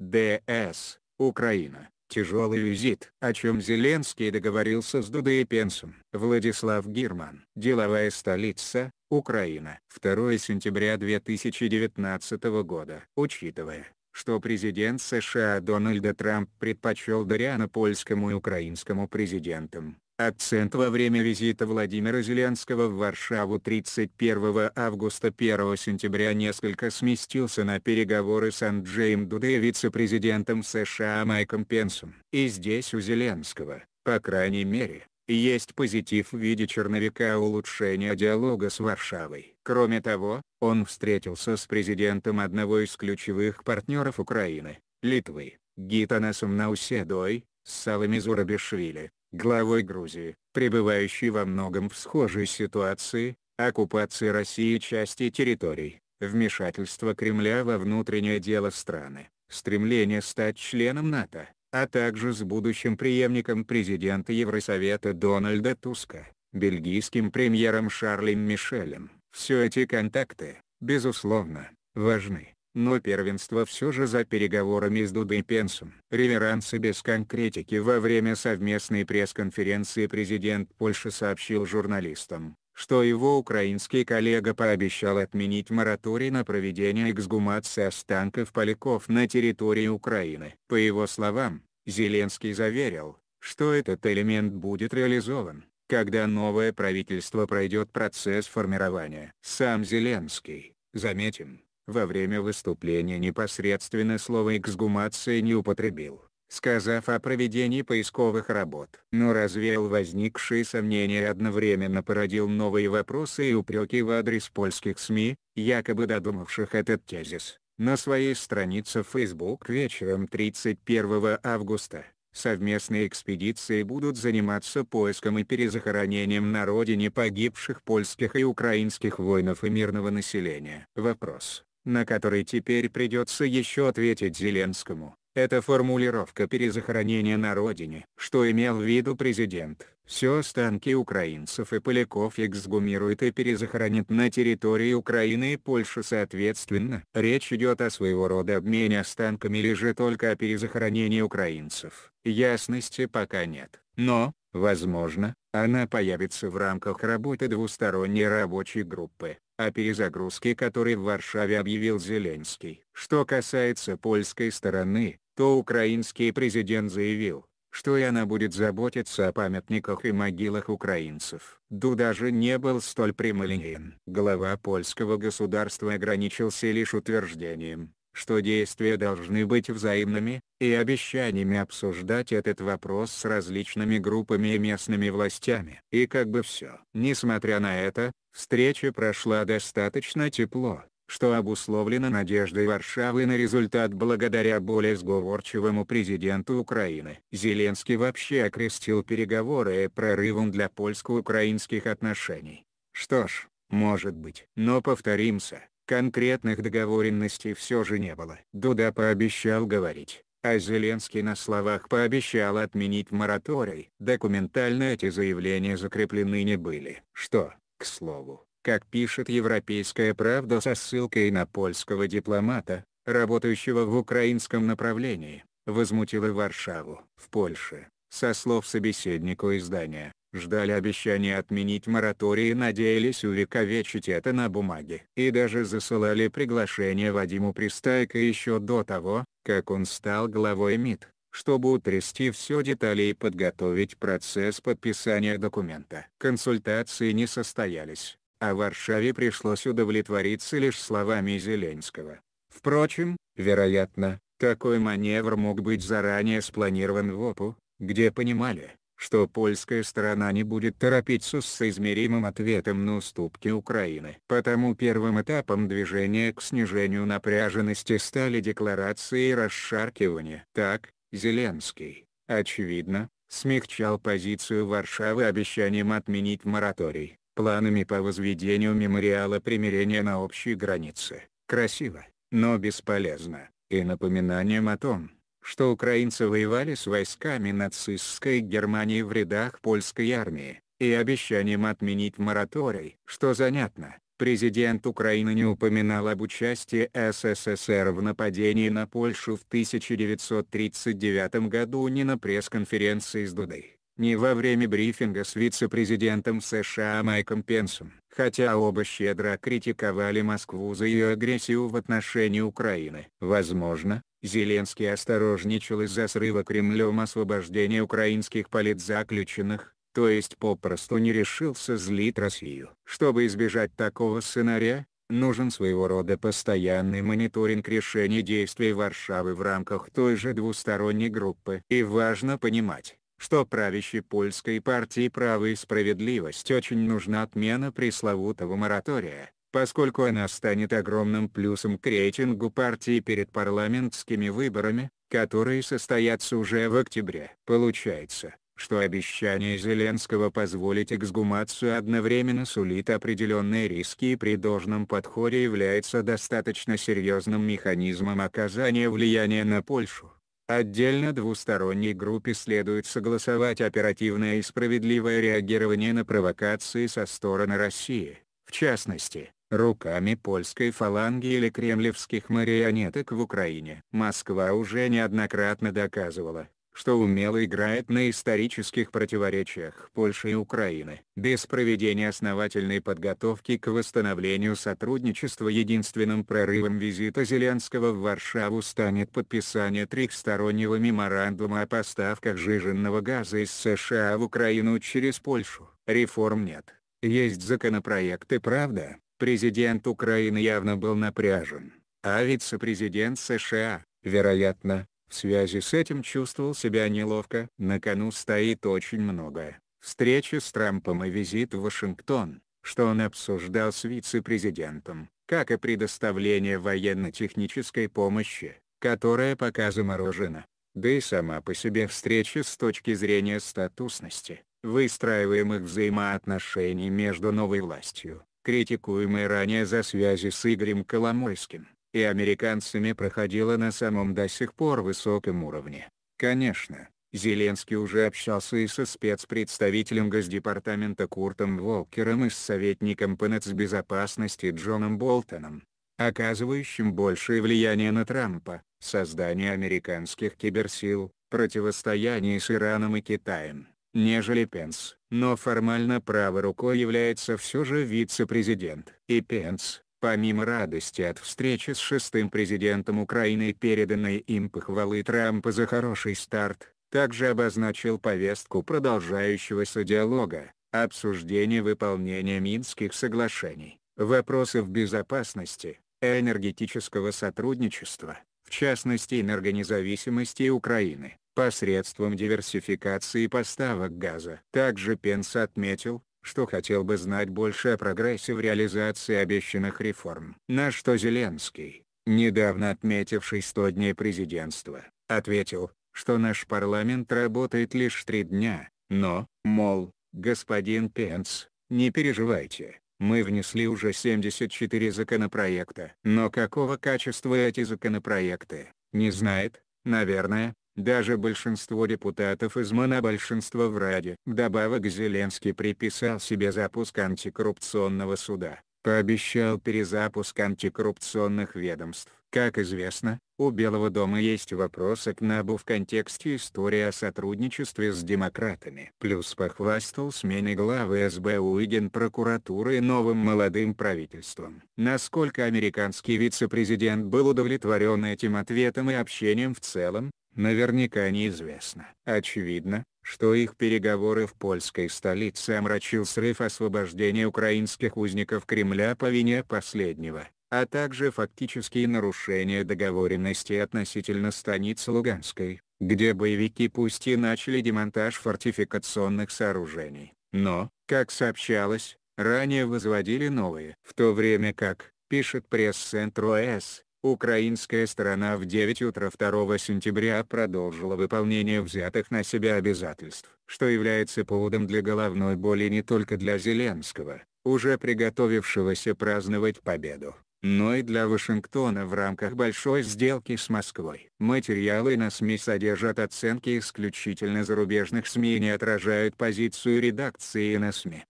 ДС, Украина. Тяжелый визит, о чем Зеленский договорился с Дудой и Пенсом. Владислав Гирман. Деловая столица, Украина. 2 сентября 2019 года. Учитывая, что президент США Дональда Трамп предпочел Дариана польскому и украинскому президентам. Акцент во время визита Владимира Зеленского в Варшаву 31 августа 1 сентября несколько сместился на переговоры с Анджеем Дуде и вице-президентом США Майком Пенсом. И здесь у Зеленского, по крайней мере, есть позитив в виде черновика улучшения диалога с Варшавой. Кроме того, он встретился с президентом одного из ключевых партнеров Украины, Литвы, Гитанасом Науседой, с Савами Зурабишвили, главой Грузии, пребывающей во многом в схожей ситуации, оккупации России части территорий, вмешательство Кремля во внутреннее дело страны, стремление стать членом НАТО, а также с будущим преемником президента Евросовета Дональда Туска, бельгийским премьером Шарлем Мишелем. Все эти контакты, безусловно, важны, но первенство все же за переговорами с Дудой Пенсом. Реверансы без конкретики во время совместной пресс-конференции президент Польши сообщил журналистам, что его украинский коллега пообещал отменить мораторий на проведение эксгумации останков поляков на территории Украины. По его словам, Зеленский заверил, что этот элемент будет реализован, когда новое правительство пройдет процесс формирования. Сам Зеленский, заметим, во время выступления непосредственно слово «эксгумация» не употребил сказав о проведении поисковых работ. Но развеял возникшие сомнения и одновременно породил новые вопросы и упреки в адрес польских СМИ, якобы додумавших этот тезис. На своей странице Facebook вечером 31 августа совместные экспедиции будут заниматься поиском и перезахоронением на родине погибших польских и украинских воинов и мирного населения. Вопрос, на который теперь придется еще ответить Зеленскому. Это формулировка перезахоронения на родине, что имел в виду президент. Все останки украинцев и поляков эксгумирует и перезахоронит на территории Украины и Польши соответственно. Речь идет о своего рода обмене останками или же только о перезахоронении украинцев. Ясности пока нет. Но, возможно, она появится в рамках работы двусторонней рабочей группы о перезагрузке которой в Варшаве объявил Зеленский. Что касается польской стороны, то украинский президент заявил, что и она будет заботиться о памятниках и могилах украинцев. Ду даже не был столь прямолинеен. Глава польского государства ограничился лишь утверждением, что действия должны быть взаимными, и обещаниями обсуждать этот вопрос с различными группами и местными властями. И как бы все. Несмотря на это, встреча прошла достаточно тепло, что обусловлено надеждой Варшавы на результат благодаря более сговорчивому президенту Украины. Зеленский вообще окрестил переговоры прорывом для польско-украинских отношений. Что ж, может быть. Но повторимся, Конкретных договоренностей все же не было. Дуда пообещал говорить, а Зеленский на словах пообещал отменить мораторий. Документально эти заявления закреплены не были. Что, к слову, как пишет «Европейская правда» со ссылкой на польского дипломата, работающего в украинском направлении, возмутила Варшаву. В Польше, со слов собеседнику издания, ждали обещания отменить моратории, и надеялись увековечить это на бумаге. И даже засылали приглашение Вадиму Пристайко еще до того, как он стал главой МИД, чтобы утрясти все детали и подготовить процесс подписания документа. Консультации не состоялись, а Варшаве пришлось удовлетвориться лишь словами Зеленского. Впрочем, вероятно, такой маневр мог быть заранее спланирован в ОПУ, где понимали, что польская сторона не будет торопиться с соизмеримым ответом на уступки Украины. Потому первым этапом движения к снижению напряженности стали декларации и расшаркивания. Так, Зеленский, очевидно, смягчал позицию Варшавы обещанием отменить мораторий, планами по возведению мемориала примирения на общей границе. Красиво, но бесполезно, и напоминанием о том, что украинцы воевали с войсками нацистской Германии в рядах польской армии, и обещанием отменить мораторий. Что занятно, президент Украины не упоминал об участии СССР в нападении на Польшу в 1939 году ни на пресс-конференции с Дудой, ни во время брифинга с вице-президентом США Майком Пенсом, хотя оба щедро критиковали Москву за ее агрессию в отношении Украины. Возможно, Зеленский осторожничал из-за срыва Кремлем освобождения украинских политзаключенных, то есть попросту не решился злить Россию. Чтобы избежать такого сценария, нужен своего рода постоянный мониторинг решений действий Варшавы в рамках той же двусторонней группы. И важно понимать, что правящей польской партии «Право и справедливость» очень нужна отмена пресловутого моратория, поскольку она станет огромным плюсом к рейтингу партии перед парламентскими выборами, которые состоятся уже в октябре. Получается, что обещание Зеленского позволить эксгумацию одновременно сулит определенные риски и при должном подходе является достаточно серьезным механизмом оказания влияния на Польшу. Отдельно двусторонней группе следует согласовать оперативное и справедливое реагирование на провокации со стороны России, в частности, руками польской фаланги или кремлевских марионеток в Украине. Москва уже неоднократно доказывала, что умело играет на исторических противоречиях Польши и Украины. Без проведения основательной подготовки к восстановлению сотрудничества единственным прорывом визита Зеленского в Варшаву станет подписание трехстороннего меморандума о поставках жиженного газа из США в Украину через Польшу. Реформ нет. Есть законопроекты правда, Президент Украины явно был напряжен, а вице-президент США, вероятно, в связи с этим чувствовал себя неловко. На кону стоит очень многое. Встреча с Трампом и визит в Вашингтон, что он обсуждал с вице-президентом, как и предоставление военно-технической помощи, которая пока заморожена. Да и сама по себе встреча с точки зрения статусности, выстраиваемых взаимоотношений между новой властью критикуемая ранее за связи с Игорем Коломойским, и американцами проходила на самом до сих пор высоком уровне. Конечно, Зеленский уже общался и со спецпредставителем Госдепартамента Куртом Волкером и с советником по нацбезопасности Джоном Болтоном, оказывающим большее влияние на Трампа, создание американских киберсил, противостояние с Ираном и Китаем, нежели Пенс. Но формально правой рукой является все же вице-президент. И Пенс, помимо радости от встречи с шестым президентом Украины и переданной им похвалы Трампа за хороший старт, также обозначил повестку продолжающегося диалога, обсуждение выполнения Минских соглашений, вопросов безопасности, энергетического сотрудничества, в частности энергонезависимости Украины, посредством диверсификации поставок газа. Также Пенс отметил, что хотел бы знать больше о прогрессе в реализации обещанных реформ. На что Зеленский, недавно отметивший 100 дней президентства, ответил, что наш парламент работает лишь три дня, но, мол, господин Пенс, не переживайте, мы внесли уже 74 законопроекта. Но какого качества эти законопроекты, не знает, наверное, даже большинство депутатов из монобольшинства в Раде. Вдобавок Зеленский приписал себе запуск антикоррупционного суда, пообещал перезапуск антикоррупционных ведомств. Как известно, у Белого дома есть вопросы к НАБУ в контексте истории о сотрудничестве с демократами. Плюс похвастал сменой главы СБУ и Генпрокуратуры и новым молодым правительством. Насколько американский вице-президент был удовлетворен этим ответом и общением в целом, наверняка неизвестно. Очевидно, что их переговоры в польской столице омрачил срыв освобождения украинских узников Кремля по вине последнего, а также фактические нарушения договоренности относительно станицы Луганской, где боевики пусть и начали демонтаж фортификационных сооружений, но, как сообщалось, ранее возводили новые. В то время как, пишет пресс-центр ОС, Украинская сторона в 9 утра 2 сентября продолжила выполнение взятых на себя обязательств, что является поводом для головной боли не только для Зеленского, уже приготовившегося праздновать победу, но и для Вашингтона в рамках большой сделки с Москвой. Материалы на СМИ содержат оценки исключительно зарубежных СМИ и не отражают позицию редакции на СМИ.